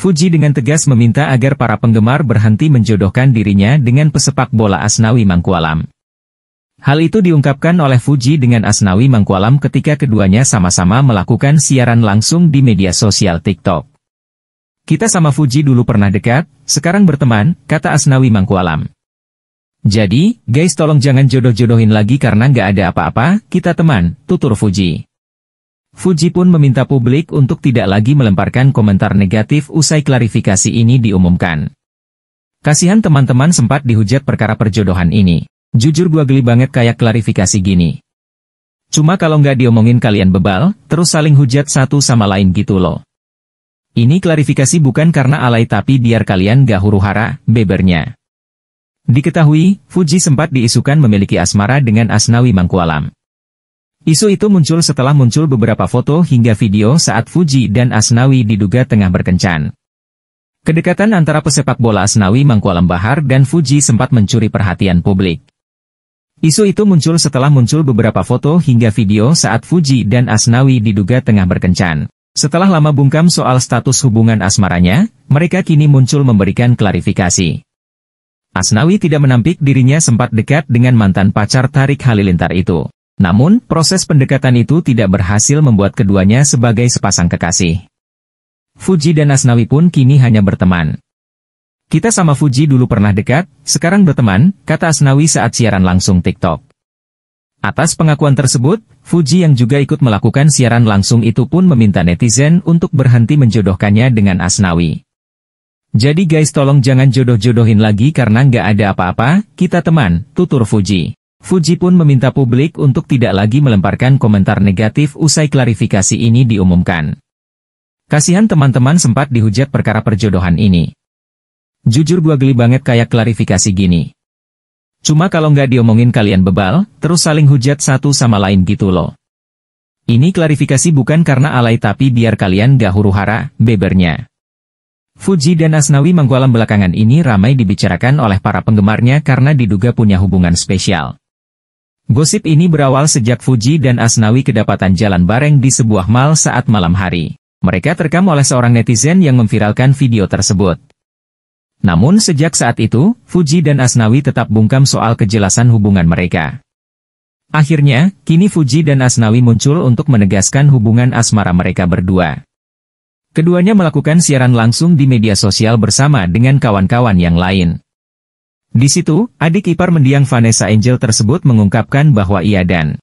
Fuji dengan tegas meminta agar para penggemar berhenti menjodohkan dirinya dengan pesepak bola Asnawi Mangkualam. Hal itu diungkapkan oleh Fuji dengan Asnawi Mangkualam ketika keduanya sama-sama melakukan siaran langsung di media sosial TikTok. Kita sama Fuji dulu pernah dekat, sekarang berteman, kata Asnawi Mangkualam. Jadi, guys tolong jangan jodoh-jodohin lagi karena nggak ada apa-apa, kita teman, tutur Fuji. Fuji pun meminta publik untuk tidak lagi melemparkan komentar negatif usai klarifikasi ini diumumkan. Kasihan teman-teman sempat dihujat perkara perjodohan ini. Jujur gua geli banget kayak klarifikasi gini. Cuma kalau nggak diomongin kalian bebal, terus saling hujat satu sama lain gitu loh. Ini klarifikasi bukan karena alay tapi biar kalian gak huru-hara, bebernya. Diketahui, Fuji sempat diisukan memiliki asmara dengan Asnawi Mangkualam. Isu itu muncul setelah muncul beberapa foto hingga video saat Fuji dan Asnawi diduga tengah berkencan. Kedekatan antara pesepak bola Asnawi Mangkualam Bahar dan Fuji sempat mencuri perhatian publik. Isu itu muncul setelah muncul beberapa foto hingga video saat Fuji dan Asnawi diduga tengah berkencan. Setelah lama bungkam soal status hubungan asmaranya, mereka kini muncul memberikan klarifikasi. Asnawi tidak menampik dirinya sempat dekat dengan mantan pacar Tarik Halilintar itu. Namun, proses pendekatan itu tidak berhasil membuat keduanya sebagai sepasang kekasih. Fuji dan Asnawi pun kini hanya berteman. Kita sama Fuji dulu pernah dekat, sekarang berteman, kata Asnawi saat siaran langsung TikTok. Atas pengakuan tersebut, Fuji yang juga ikut melakukan siaran langsung itu pun meminta netizen untuk berhenti menjodohkannya dengan Asnawi. Jadi guys tolong jangan jodoh-jodohin lagi karena nggak ada apa-apa, kita teman, tutur Fuji. Fuji pun meminta publik untuk tidak lagi melemparkan komentar negatif usai klarifikasi ini diumumkan. Kasihan teman-teman sempat dihujat perkara perjodohan ini. Jujur gua geli banget kayak klarifikasi gini. Cuma kalau nggak diomongin kalian bebal, terus saling hujat satu sama lain gitu loh. Ini klarifikasi bukan karena alay tapi biar kalian gak huru-hara, bebernya. Fuji dan Asnawi Mangkualam belakangan ini ramai dibicarakan oleh para penggemarnya karena diduga punya hubungan spesial. Gosip ini berawal sejak Fuji dan Asnawi kedapatan jalan bareng di sebuah mal saat malam hari. Mereka terekam oleh seorang netizen yang memviralkan video tersebut. Namun sejak saat itu, Fuji dan Asnawi tetap bungkam soal kejelasan hubungan mereka. Akhirnya, kini Fuji dan Asnawi muncul untuk menegaskan hubungan asmara mereka berdua. Keduanya melakukan siaran langsung di media sosial bersama dengan kawan-kawan yang lain. Di situ, adik ipar mendiang Vanessa Angel tersebut mengungkapkan bahwa ia dan